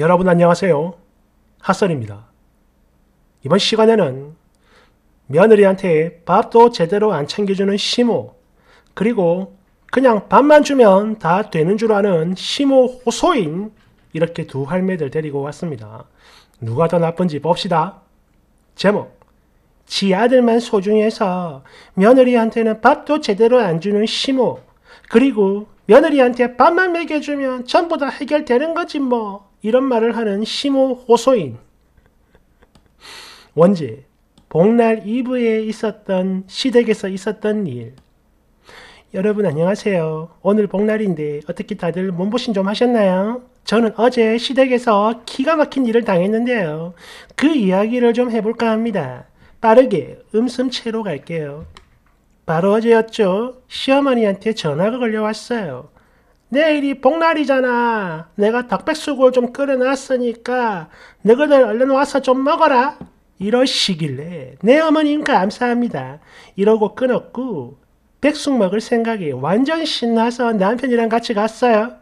여러분 안녕하세요. 핫설입니다. 이번 시간에는 며느리한테 밥도 제대로 안 챙겨주는 시모, 그리고 그냥 밥만 주면 다 되는 줄 아는 시모 호소인 이렇게 두 할매들 데리고 왔습니다. 누가 더 나쁜지 봅시다. 제목 지 아들만 소중해서 며느리한테는 밥도 제대로 안 주는 시모 그리고 며느리한테 밥만 먹여주면 전부 다 해결되는 거지 뭐. 이런 말을 하는 심모 호소인 원지 복날 이브에 있었던 시댁에서 있었던 일 여러분 안녕하세요. 오늘 복날인데 어떻게 다들 몸보신 좀 하셨나요? 저는 어제 시댁에서 기가 막힌 일을 당했는데요. 그 이야기를 좀 해볼까 합니다. 빠르게 음슴채로 갈게요. 바로 어제였죠. 시어머니한테 전화가 걸려왔어요. 내일이 복날이잖아. 내가 닭백숙을 좀 끓여놨으니까 너희들 얼른 와서 좀 먹어라. 이러시길래 내 어머님 께 감사합니다. 이러고 끊었고 백숙 먹을 생각에 완전 신나서 남편이랑 같이 갔어요.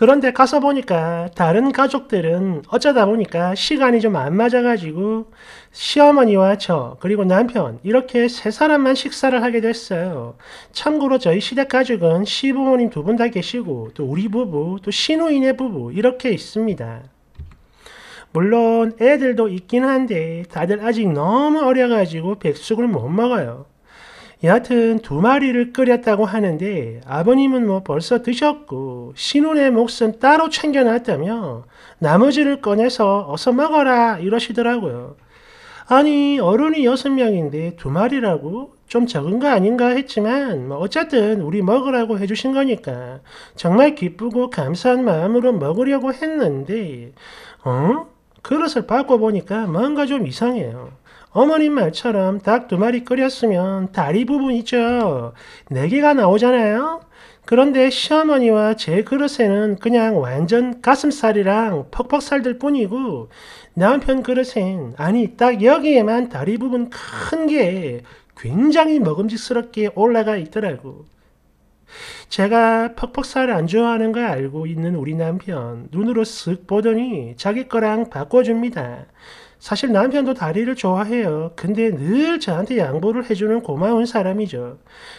그런데 가서 보니까 다른 가족들은 어쩌다 보니까 시간이 좀 안 맞아가지고 시어머니와 저 그리고 남편 이렇게 세 사람만 식사를 하게 됐어요. 참고로 저희 시댁 가족은 시부모님 두 분 다 계시고 또 우리 부부 또 신우인의 부부 이렇게 있습니다. 물론 애들도 있긴 한데 다들 아직 너무 어려가지고 백숙을 못 먹어요. 여하튼 두 마리를 끓였다고 하는데 아버님은 뭐 벌써 드셨고 신혼의 몫은 따로 챙겨놨다며 나머지를 꺼내서 어서 먹어라 이러시더라고요. 아니 어른이 여섯 명인데 두 마리라고 좀 적은 거 아닌가 했지만 뭐 어쨌든 우리 먹으라고 해주신 거니까 정말 기쁘고 감사한 마음으로 먹으려고 했는데 어? 그릇을 바꿔보니까 뭔가 좀 이상해요. 어머님 말처럼 닭 두 마리 끓였으면 다리 부분 있죠. 네 개가 나오잖아요. 그런데 시어머니와 제 그릇에는 그냥 완전 가슴살이랑 퍽퍽살들 뿐이고 남편 그릇엔 아니 딱 여기에만 다리 부분 큰 게 굉장히 먹음직스럽게 올라가 있더라고. 제가 퍽퍽살을 안 좋아하는 걸 알고 있는 우리 남편 눈으로 쓱 보더니 자기 거랑 바꿔줍니다. 사실 남편도 다리를 좋아해요. 근데 늘 저한테 양보를 해주는 고마운 사람이죠.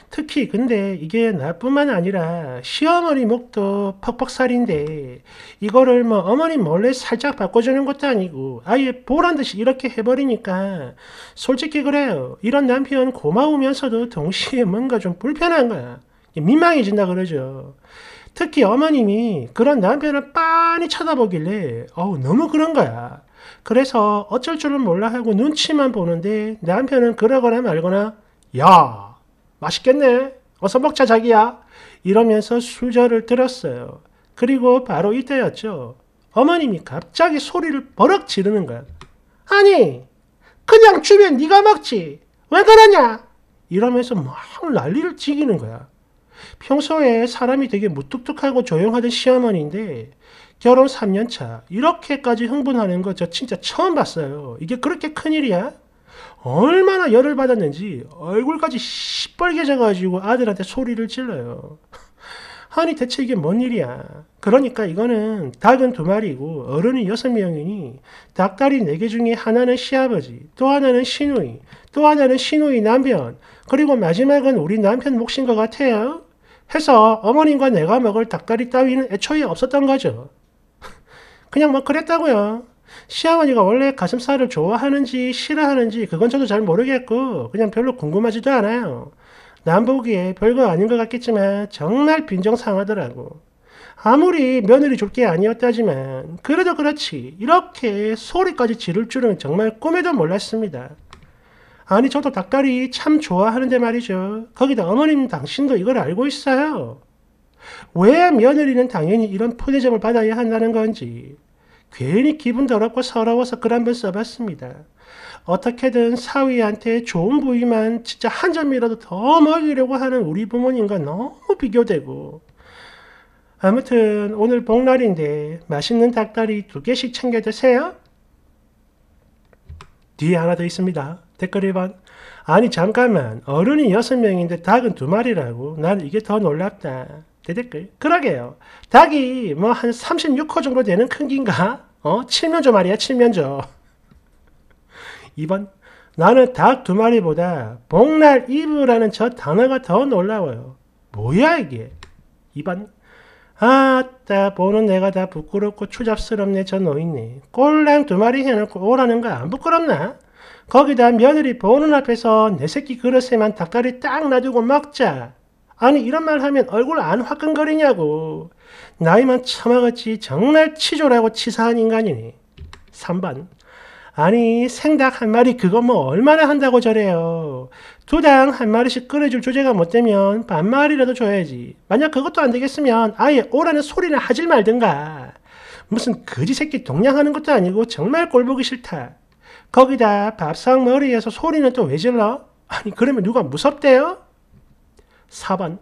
특히 근데 이게 나뿐만 아니라 시어머니 목도 퍽퍽살인데 이거를 뭐 어머니 몰래 살짝 바꿔주는 것도 아니고 아예 보란 듯이 이렇게 해버리니까 솔직히 그래요. 이런 남편 고마우면서도 동시에 뭔가 좀 불편한 거야. 민망해진다 그러죠. 특히 어머님이 그런 남편을 빤히 쳐다보길래 어우 너무 그런 거야. 그래서 어쩔 줄을 몰라 하고 눈치만 보는데 남편은 그러거나 말거나 야 맛있겠네 어서 먹자 자기야 이러면서 수저를 들었어요. 그리고 바로 이때였죠. 어머님이 갑자기 소리를 버럭 지르는 거야. 아니 그냥 주면 네가 먹지 왜 그러냐 이러면서 막 난리를 지기는 거야. 평소에 사람이 되게 무뚝뚝하고 조용하던 시어머니인데 결혼 3년차 이렇게까지 흥분하는 거 저 진짜 처음 봤어요. 이게 그렇게 큰일이야? 얼마나 열을 받았는지 얼굴까지 시뻘개 져가지고 아들한테 소리를 질러요. 아니 대체 이게 뭔 일이야. 그러니까 이거는 닭은 두 마리고 어른이 여섯 명이니 닭다리 네 개 중에 하나는 시아버지, 또 하나는 시누이, 또 하나는 시누이 남편, 그리고 마지막은 우리 남편 몫인 것 같아요. 해서 어머님과 내가 먹을 닭다리 따위는 애초에 없었던 거죠. 그냥 뭐 그랬다고요. 시아버지가 원래 가슴살을 좋아하는지 싫어하는지 그건 저도 잘 모르겠고 그냥 별로 궁금하지도 않아요. 남보기에 별거 아닌 것 같겠지만 정말 빈정상하더라고. 아무리 며느리 줄 게 아니었다지만 그래도 그렇지 이렇게 소리까지 지를 줄은 정말 꿈에도 몰랐습니다. 아니 저도 닭다리 참 좋아하는데 말이죠. 거기다 어머님 당신도 이걸 알고 있어요. 왜 며느리는 당연히 이런 포대접을 받아야 한다는 건지 괜히 기분 더럽고 서러워서 글 한 번 써봤습니다. 어떻게든 사위한테 좋은 부위만 진짜 한 점이라도 더 먹이려고 하는 우리 부모님과 너무 비교되고 아무튼 오늘 복날인데 맛있는 닭다리 두 개씩 챙겨 드세요. 뒤에 하나 더 있습니다. 댓글 이번 아니 잠깐만 어른이 여섯 명인데 닭은 두마리라고난 이게 더 놀랍다 대댓글 그러게요 닭이 뭐 한 36호 정도 되는 큰긴가 어 칠면조 말이야 칠면조 2번 나는 닭 두 마리보다 복날 이브라는 저 단어가 더 놀라워요 뭐야 이게 2번 아따 보는 내가 다 부끄럽고 추잡스럽네 저 노인네 꼴랑 두 마리 해놓고 오라는 거 안 부끄럽나 거기다 며느리 보는 앞에서 내 새끼 그릇에만 닭다리 딱 놔두고 먹자. 아니 이런 말 하면 얼굴 안 화끈거리냐고. 나이만 처먹었지 정말 치졸하고 치사한 인간이니. 3번. 아니 생닭 한 마리 그거 뭐 얼마나 한다고 저래요. 두당한 마리씩 끓여줄 조제가 못 뭐 되면 반마리라도 줘야지. 만약 그것도 안 되겠으면 아예 오라는 소리나 하질 말든가. 무슨 거지 새끼 동냥하는 것도 아니고 정말 꼴보기 싫다. 거기다 밥상머리에서 소리는 또 왜 질러? 아니 그러면 누가 무섭대요? 4번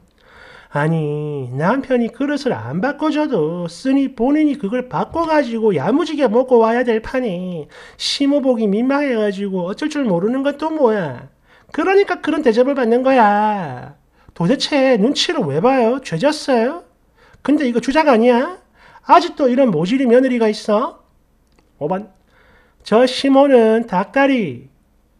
아니 남편이 그릇을 안 바꿔줘도 쓰니 본인이 그걸 바꿔가지고 야무지게 먹고 와야 될 판에 심호복이 민망해가지고 어쩔 줄 모르는 것도 뭐야 그러니까 그런 대접을 받는 거야 도대체 눈치를 왜 봐요? 죄졌어요? 근데 이거 주작 아니야? 아직도 이런 모질이 며느리가 있어? 5번 저 시몬은 닭다리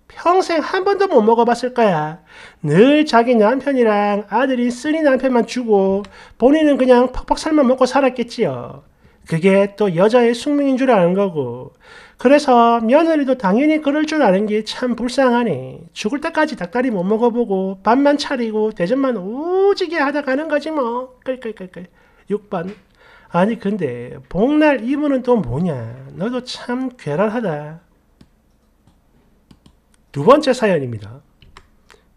평생 한 번도 못 먹어봤을 거야. 늘 자기 남편이랑 아들이 쓰니 남편만 주고 본인은 그냥 퍽퍽 살만 먹고 살았겠지요. 그게 또 여자의 숙명인 줄 아는 거고. 그래서 며느리도 당연히 그럴 줄 아는 게 참 불쌍하네. 죽을 때까지 닭다리 못 먹어보고 밥만 차리고 대전만 오지게 하다 가는 거지 뭐. 끌끌끌끌. 6번. 아니 근데 복날 이분은 또 뭐냐 너도 참 괴랄하다 두 번째 사연입니다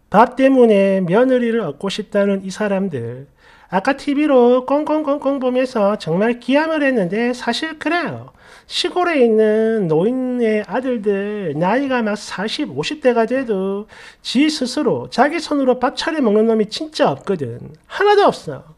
밥 때문에 며느리를 얻고 싶다는 이 사람들 아까 TV로 꽁꽁꽁꽁 보면서 정말 기함을 했는데 사실 그래요. 시골에 있는 노인의 아들들 나이가 막 40, 50대가 돼도 지 스스로 자기 손으로 밥 차려 먹는 놈이 진짜 없거든. 하나도 없어.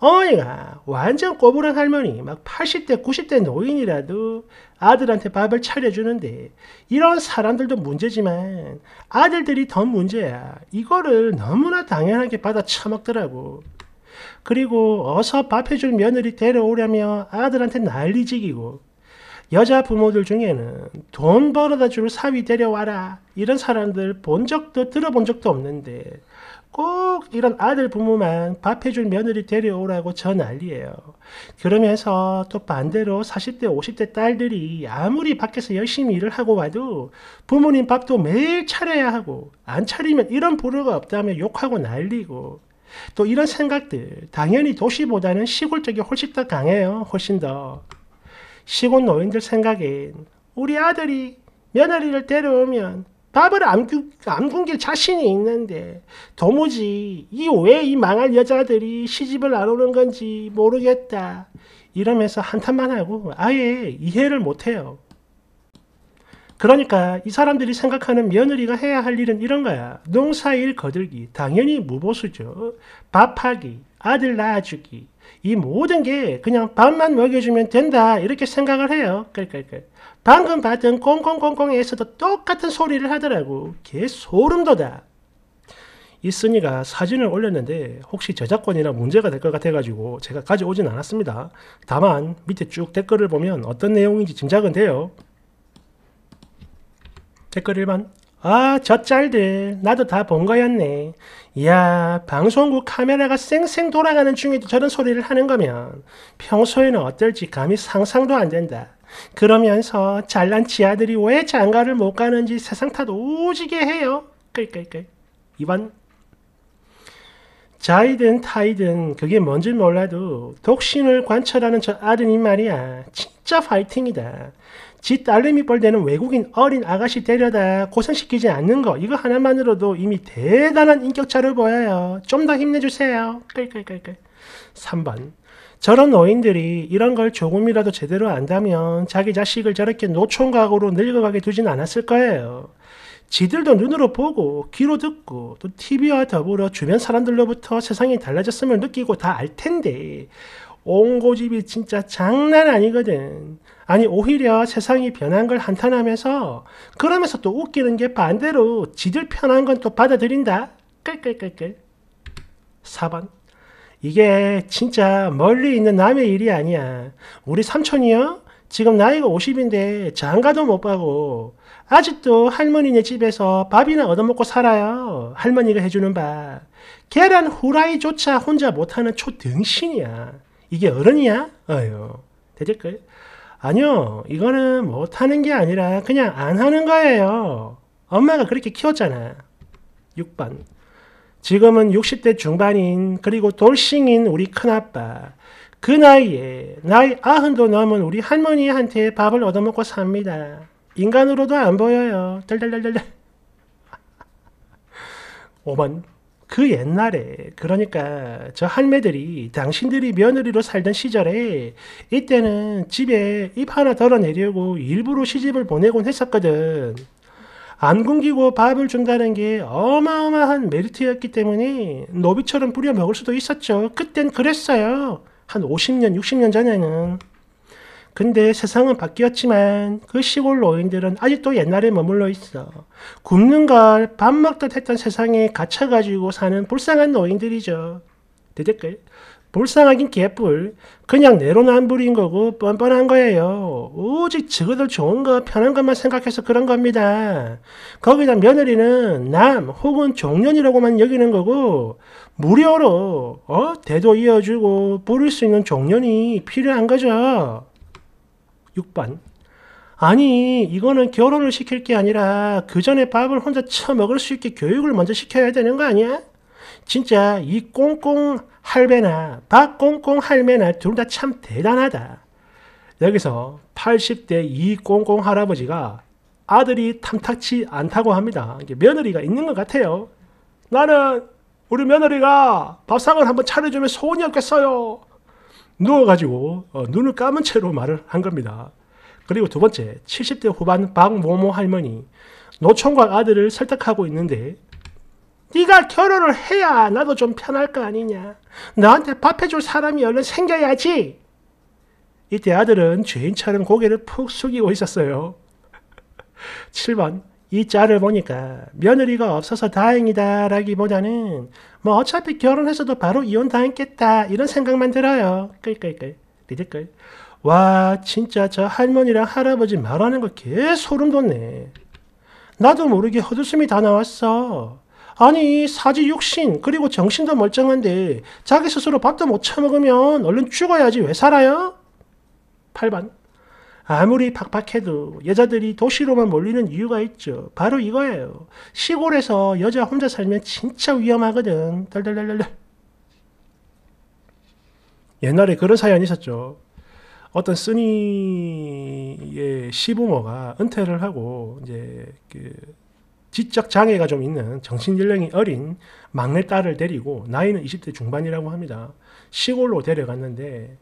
어머니가 완전 꼬부랑 할머니 막 80대 90대 노인이라도 아들한테 밥을 차려주는데 이런 사람들도 문제지만 아들들이 더 문제야. 이거를 너무나 당연하게 받아 처먹더라고. 그리고 어서 밥 해줄 며느리 데려오려며 아들한테 난리지기고 여자 부모들 중에는 돈 벌어다 줄 사위 데려와라 이런 사람들 본 적도 들어본 적도 없는데 꼭 이런 아들 부모만 밥해줄 며느리 데려오라고 저 난리예요. 그러면서 또 반대로 40대, 50대 딸들이 아무리 밖에서 열심히 일을 하고 와도 부모님 밥도 매일 차려야 하고 안 차리면 이런 불효가 없다며 욕하고 난리고 또 이런 생각들 당연히 도시보다는 시골 쪽이 훨씬 더 강해요. 훨씬 더. 시골 노인들 생각엔 우리 아들이 며느리를 데려오면 밥을 안, 굶길 자신이 있는데 도무지 이 왜 이 망할 여자들이 시집을 안 오는 건지 모르겠다. 이러면서 한탄만 하고 아예 이해를 못해요. 그러니까 이 사람들이 생각하는 며느리가 해야 할 일은 이런 거야. 농사일 거들기, 당연히 무보수죠. 밥하기, 아들 낳아주기, 이 모든 게 그냥 밥만 먹여주면 된다 이렇게 생각을 해요. 그러니 방금 봤던 꽁꽁꽁꽁에서도 똑같은 소리를 하더라고. 개 소름 돋아. 이순이가 사진을 올렸는데 혹시 저작권이나 문제가 될 것 같아가지고 제가 가져오진 않았습니다. 다만 밑에 쭉 댓글을 보면 어떤 내용인지 짐작은 돼요. 댓글 1번 아, 저 짤들 나도 다 본 거였네. 이야, 방송국 카메라가 쌩쌩 돌아가는 중에도 저런 소리를 하는 거면 평소에는 어떨지 감히 상상도 안 된다. 그러면서 잘난 지아들이 왜 장가를 못 가는지 세상 탓 오지게 해요. 끌끌끌. 2번. 자이든 타이든 그게 뭔지 몰라도 독신을 관철하는 저 아드님 말이야. 진짜 파이팅이다. 지 딸내미 뻘대는 외국인 어린 아가씨 데려다 고생시키지 않는 거 이거 하나만으로도 이미 대단한 인격차를 보여요. 좀 더 힘내주세요. 끌끌끌끌. 3번 저런 노인들이 이런 걸 조금이라도 제대로 안다면 자기 자식을 저렇게 노총각으로 늙어가게 두진 않았을 거예요. 지들도 눈으로 보고 귀로 듣고 또 TV와 더불어 주변 사람들로부터 세상이 달라졌음을 느끼고 다 알 텐데 온 고집이 진짜 장난 아니거든. 아니 오히려 세상이 변한 걸 한탄하면서 그러면서 또 웃기는 게 반대로 지들 편한 건 또 받아들인다. 끌끌끌끌. 4번. 이게 진짜 멀리 있는 남의 일이 아니야. 우리 삼촌이요? 지금 나이가 50인데 장가도 못 가고 아직도 할머니네 집에서 밥이나 얻어먹고 살아요. 할머니가 해주는 밥. 계란 후라이조차 혼자 못하는 초등신이야. 이게 어른이야? 어휴. 대댓글. 아니요 이거는 못하는 뭐 게 아니라 그냥 안 하는 거예요 엄마가 그렇게 키웠잖아 6번 지금은 60대 중반인 그리고 돌싱인 우리 큰아빠 그 나이에 나이 아흔도 넘은 우리 할머니한테 밥을 얻어먹고 삽니다 인간으로도 안 보여요 덜덜덜덜 5번 그 옛날에 그러니까 저 할매들이 당신들이 며느리로 살던 시절에 이때는 집에 입 하나 덜어내려고 일부러 시집을 보내곤 했었거든. 안 굶기고 밥을 준다는 게 어마어마한 메리트였기 때문에 노비처럼 뿌려 먹을 수도 있었죠. 그땐 그랬어요. 한 50년, 60년 전에는. 근데 세상은 바뀌었지만 그 시골 노인들은 아직도 옛날에 머물러 있어. 굶는 걸 밥 먹듯 했던 세상에 갇혀가지고 사는 불쌍한 노인들이죠. 대댓글. 불쌍하긴 개뿔. 그냥 내로남불인 거고 뻔뻔한 거예요. 오직 저거들 좋은 거, 편한 것만 생각해서 그런 겁니다. 거기다 며느리는 남 혹은 종년이라고만 여기는 거고 무료로 어? 대도 이어주고 부릴 수 있는 종년이 필요한 거죠. 6반 아니, 이거는 결혼을 시킬 게 아니라 그 전에 밥을 혼자 처먹을 수 있게 교육을 먼저 시켜야 되는 거 아니야? 진짜 이 꽁꽁 할배나 박 꽁꽁 할매나 둘 다 참 대단하다. 여기서 80대 이 꽁꽁 할아버지가 아들이 탐탁치 않다고 합니다. 며느리가 있는 것 같아요. 나는 우리 며느리가 밥상을 한번 차려주면 소원이 없겠어요. 누워가지고 어, 눈을 감은 채로 말을 한 겁니다. 그리고 두 번째, 70대 후반 박모모 할머니 노총각 아들을 설득하고 있는데 네가 결혼을 해야 나도 좀 편할 거 아니냐. 나한테 밥해줄 사람이 얼른 생겨야지. 이때 아들은 죄인 차은 고개를 푹 숙이고 있었어요. 7번 이 자를 보니까 며느리가 없어서 다행이다라기보다는 뭐 어차피 결혼해서도 바로 이혼 당했겠다 이런 생각만 들어요. 끌끌끌 리들끌. 와 진짜 저 할머니랑 할아버지 말하는 거 개 소름 돋네. 나도 모르게 헛웃음이 다 나왔어. 아니 사지 육신 그리고 정신도 멀쩡한데 자기 스스로 밥도 못 처먹으면 얼른 죽어야지 왜 살아요? 8번 아무리 팍팍해도 여자들이 도시로만 몰리는 이유가 있죠. 바로 이거예요. 시골에서 여자 혼자 살면 진짜 위험하거든. 덜덜덜덜. 옛날에 그런 사연이 있었죠. 어떤 쓰니의 시부모가 은퇴를 하고 이제 그 지적 장애가 좀 있는 정신 연령이 어린 막내 딸을 데리고 나이는 20대 중반이라고 합니다. 시골로 데려갔는데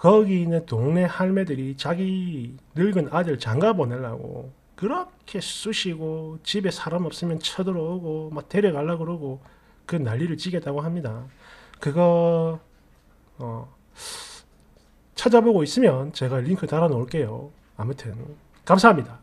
거기 있는 동네 할매들이 자기 늙은 아들 장가 보내려고 그렇게 쑤시고 집에 사람 없으면 쳐들어오고 막 데려가려 고 그러고 그 난리를 찌겠다고 합니다. 그거 어, 찾아보고 있으면 제가 링크 달아 놓을게요. 아무튼 감사합니다.